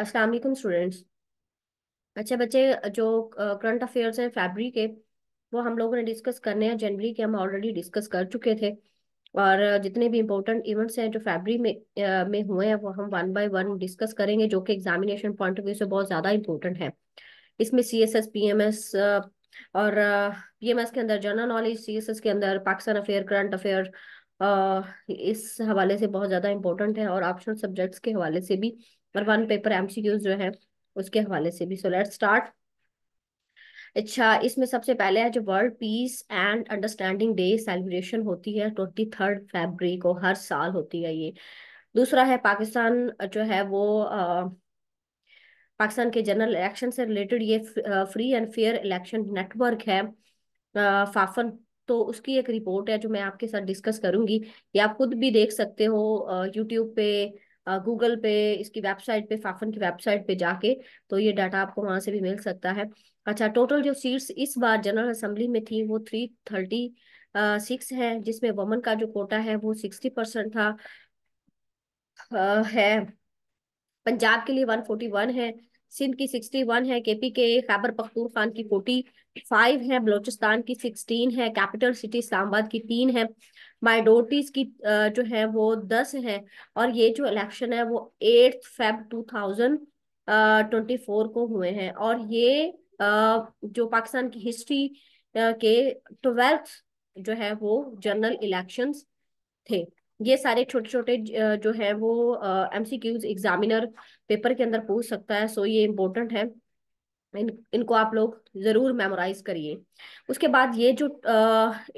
अस्सलाम वालेकुम स्टूडेंट्स अच्छा बच्चे जो करंट अफेयर्स हैं फैब्री के वो हम लोगों ने डिस्कस करने हैं जनवरी के हम ऑलरेडी डिस्कस कर चुके थे और जितने भी इम्पोर्टेंट इवेंट्स हैं जो फैब्री में आ, में हुए हैं वो हम वन बाय वन डिस्कस करेंगे जो कि एग्जामिनेशन पॉइंट ऑफ व्यू से बहुत ज़्यादा इम्पोर्टेंट है इसमें C S S P M S और पी एम एस के अंदर general knowledge C S S के अंदर पाकिस्तान अफेयर करंट अफेयर इस हवाले से बहुत ज़्यादा इम्पोर्टेंट है और ऑप्शन सब्जेक्ट्स के हवाले से भी और वन पेपर एमसीक्यूज जो है उसके हवाले से भी सो लेट स्टार्ट अच्छा इसमें सबसे पहले है जो world peace and understanding day celebration होती है ट्वेंटी थर्ड फेबरी को हर साल होती है ये दूसरा है पाकिस्तान जो है वो आ, पाकिस्तान के जनरल इलेक्शन से रिलेटेड ये free and fair election network है आ, फाफन तो उसकी एक रिपोर्ट है जो मैं आपके साथ डिस्कस करूंगी ये आप खुद भी देख सकते हो यूट्यूब पे गूगल पे इसकी वेबसाइट पे फाफन की वेबसाइट पे जाके तो ये डाटा आपको वहां से भी मिल सकता है अच्छा टोटल जो सीट्स इस बार जनरल असेंबली में थी वो थ्री थर्टी सिक्स है जिसमें वमन का जो कोटा है वो सिक्सटी परसेंट था आ, है पंजाब के लिए वन फोर्टी वन है सिंध की सिक्सटी वन है केपी के खैबर पख्तूर खान की फोर्टी फाइव है बलोचिस्तान की सिक्सटीन है कैपिटल सिटी इस्लामाबाद की तीन है माइनोरिटीज की जो है वो दस है और ये जो इलेक्शन है वो eight Feb two thousand twenty four को हुए हैं और ये जो पाकिस्तान की हिस्ट्री के ट्वेल्थ जो है वो जनरल इलेक्शंस थे ये सारे छोटे छोटे जो है वो एमसीक्यूज एग्जामिनर पेपर के अंदर पूछ सकता है सो ये इम्पोर्टेंट है इन इनको आप लोग ज़रूर मेमोराइज करिए उसके बाद ये जो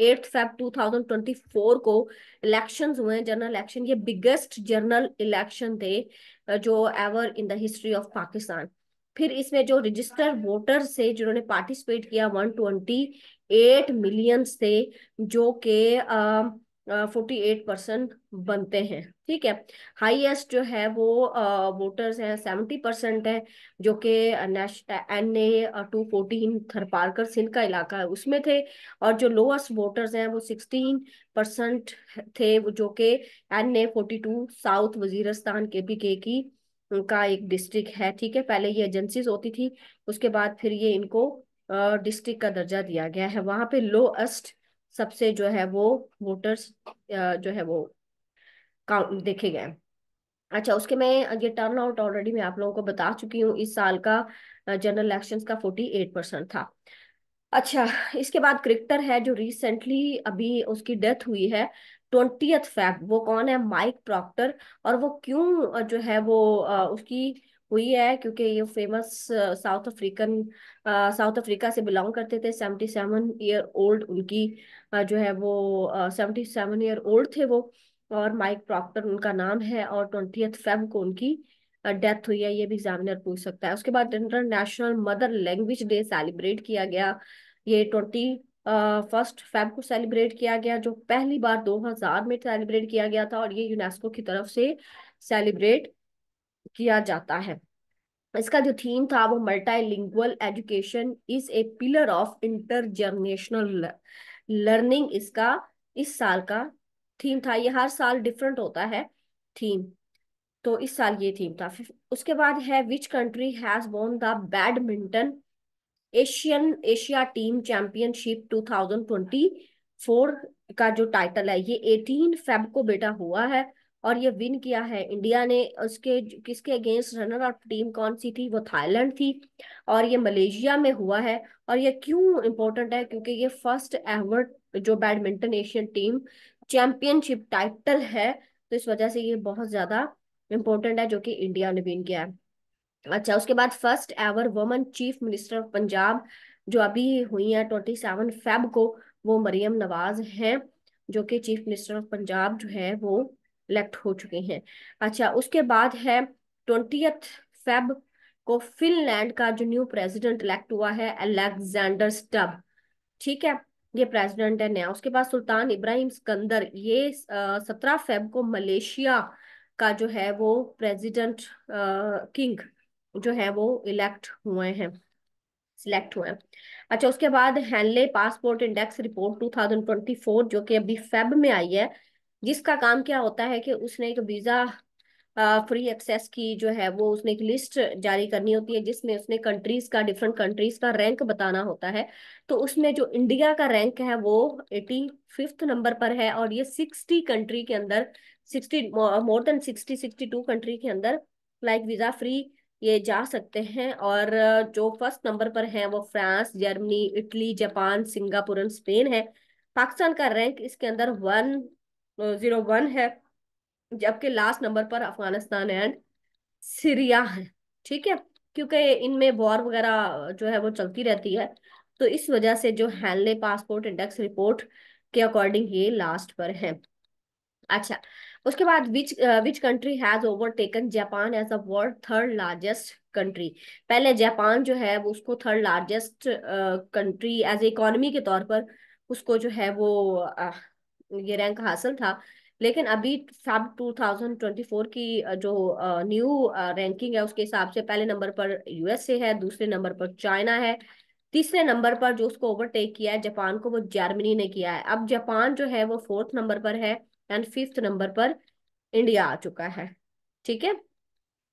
एट फेब 2024 को इलेक्शंस हुए जनरल इलेक्शन ये बिगेस्ट जनरल इलेक्शन थे जो ever in the history of Pakistan फिर इसमें जो रजिस्टर वोटर से जिन्होंने पार्टिसिपेट किया 128 मिलियन से जो के फोर्टी एट परसेंट बनते हैं ठीक है हाईएस्ट जो है वो वोटर्स हैं सेवेंटी परसेंट है जो कि N A two fourteen Tharparkar Sindh का इलाका है उसमें थे और जो लोएस्ट वोटर्स हैं वो सिक्सटीन परसेंट थे जो कि N A forty two south Waziristan K P के की का एक डिस्ट्रिक्ट है ठीक है पहले ये एजेंसी होती थी उसके बाद फिर ये इनको डिस्ट्रिक्ट का दर्जा दिया गया है वहां पे लोएस्ट सबसे जो है वो वोटर्स जो है वो काउंट देखे गए अच्छा उसके मैं ये टर्न आउट ऑलरेडी मैं आप लोगों को बता चुकी हूँ इस साल का जनरल इलेक्शंस का फोर्टी एट परसेंट था अच्छा इसके बाद क्रिकेटर है जो रिसेंटली अभी उसकी डेथ हुई है ट्वेंटी फेब वो कौन है माइक प्रॉक्टर और वो क्यों जो है वो उसकी हुई है क्योंकि ये famous south African South Africa से बिलोंग करते थे सेवेंटी सेवन ईयर ओल्ड उनकी जो है वो सेवेंटी सेवन ईयर ओल्ड थे वो और माइक प्रॉक्टर उनका नाम है और ट्वेंटी फेब को उनकी डेथ हुई है ये भी एग्जामिनर पूछ सकता है उसके बाद international mother language day celebrate किया गया ये ट्वेंटी फर्स्ट फेब को सेलिब्रेट किया गया जो पहली बार 2000 में सेलिब्रेट किया गया था और ये यूनेस्को की तरफ से सेलिब्रेट किया जाता है इसका जो थीम था वो multilingual education is a pillar of intergenerational learning इसका इस साल का थीम था ये हर साल डिफरेंट होता है थीम तो इस साल ये थीम था उसके बाद है which country has born the badminton Asian Asia team championship 2024 का जो टाइटल है ये 18 फेब को बेटा हुआ है और ये विन किया है इंडिया ने उसके किसके अगेंस्ट रनर अप टीम कौन सी थी वो थाईलैंड थी और ये मलेशिया में हुआ है और ये क्यों इम्पोर्टेंट है क्योंकि ये फर्स्ट एवर जो badminton Asian team championship title है तो इस वजह से ये बहुत ज्यादा इम्पोर्टेंट है जो कि इंडिया ने विन किया है अच्छा उसके बाद first ever woman chief minister of Punjab जो अभी हुई है ट्वेंटी सेवन फेब को वो मरियम नवाज हैं जो कि चीफ मिनिस्टर ऑफ पंजाब जो है वो इलेक्ट हो चुके हैं अच्छा उसके बाद है ट्वेंटी फेब को फिनलैंड का जो न्यू प्रेसिडेंट इलेक्ट हुआ है अलेक्जेंडर स्टब ठीक है ये प्रेसिडेंट है नया उसके बाद सुल्तान इब्राहिम सिकंदर ये सत्रह फेब को मलेशिया का जो है वो प्रेसिडेंट किंग जो है वो इलेक्ट हुए हैं सिलेक्ट हुए हैं अच्छा उसके बाद हैनले पासपोर्ट इंडेक्स रिपोर्ट 2024 जो कि अभी फेब में आई है जिसका काम क्या होता है कि उसने एक वीजा फ्री एक्सेस की जो है वो उसने एक लिस्ट जारी करनी होती है जिसमें उसने कंट्रीज का डिफरेंट कंट्रीज का रैंक बताना होता है तो उसमें जो इंडिया का रैंक है वो एटी फिफ्थ नंबर पर है और ये सिक्सटी कंट्री के अंदर sixty more than sixty sixty two country के अंदर लाइक वीजा फ्री ये जा सकते हैं और जो फर्स्ट नंबर पर है वो France Germany Italy Japan Singapore and Spain है पाकिस्तान का रैंक इसके अंदर वन जीरो वन है जबकि लास्ट नंबर पर अफगानिस्तान एंड सीरिया है ठीक है क्योंकि इनमें वॉर वगैरह जो है वो चलती रहती है तो इस वजह से जो हैनले पासपोर्ट इंडेक्स रिपोर्ट के अकॉर्डिंग ये लास्ट पर है अच्छा उसके बाद which which country has overtaken Japan as a world third largest country पहले जापान जो है वो उसको third largest country as a economy के तौर पर उसको जो है वो ये रैंक हासिल था लेकिन अभी फैब 2024 की जो न्यू रैंकिंग है उसके हिसाब से पहले नंबर पर यूएसए है दूसरे नंबर पर चाइना है तीसरे नंबर पर जो उसको ओवरटेक किया है जापान को वो जर्मनी ने किया है अब जापान जो है वो फोर्थ नंबर पर है एंड फिफ्थ नंबर पर इंडिया आ चुका है ठीक है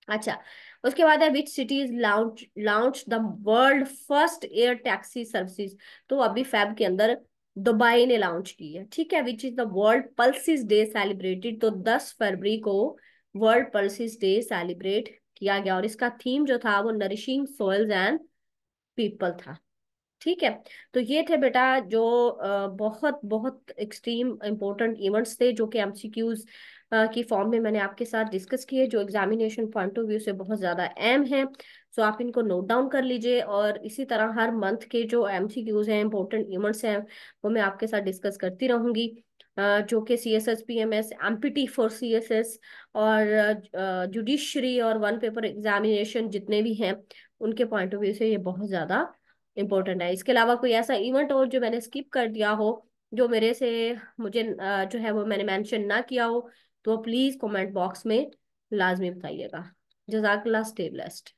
अच्छा उसके बाद है which cities launch launch the world first air taxi services तो अभी फैब के अंदर दुबई ने लॉन्च की है ठीक है which is the world pulses day celebrated तो 10 फरवरी को वर्ल्ड पल्सिस डे सेलिब्रेट किया गया और इसका थीम जो था वो नरिशिंग सोयल्स एंड पीपल था ठीक है तो ये थे बेटा जो बहुत बहुत एक्सट्रीम इम्पोर्टेंट इवेंट्स थे जो कि एमसीक्यूज की फॉर्म में मैंने आपके साथ डिस्कस किए जो एग्जामिनेशन पॉइंट ऑफ व्यू से बहुत ज़्यादा अहम है सो आप इनको नोट डाउन कर लीजिए और इसी तरह हर मंथ के जो एम सी क्यूज हैं इंपॉर्टेंट इवेंट्स हैं वो मैं आपके साथ डिस्कस करती रहूंगी जो कि C S S P M S M P T for C S S और जुडिशरी और वन पेपर एग्जामिनेशन जितने भी हैं उनके पॉइंट ऑफ व्यू से ये बहुत ज़्यादा इम्पोर्टेंट है इसके अलावा कोई ऐसा इवेंट और जो मैंने स्किप कर दिया हो जो मेरे से मुझे जो है वो मैंने मैंशन ना किया हो तो प्लीज़ कॉमेंट बॉक्स में लाजमी बताइएगा जजाकला स्टे ब्लेस्ड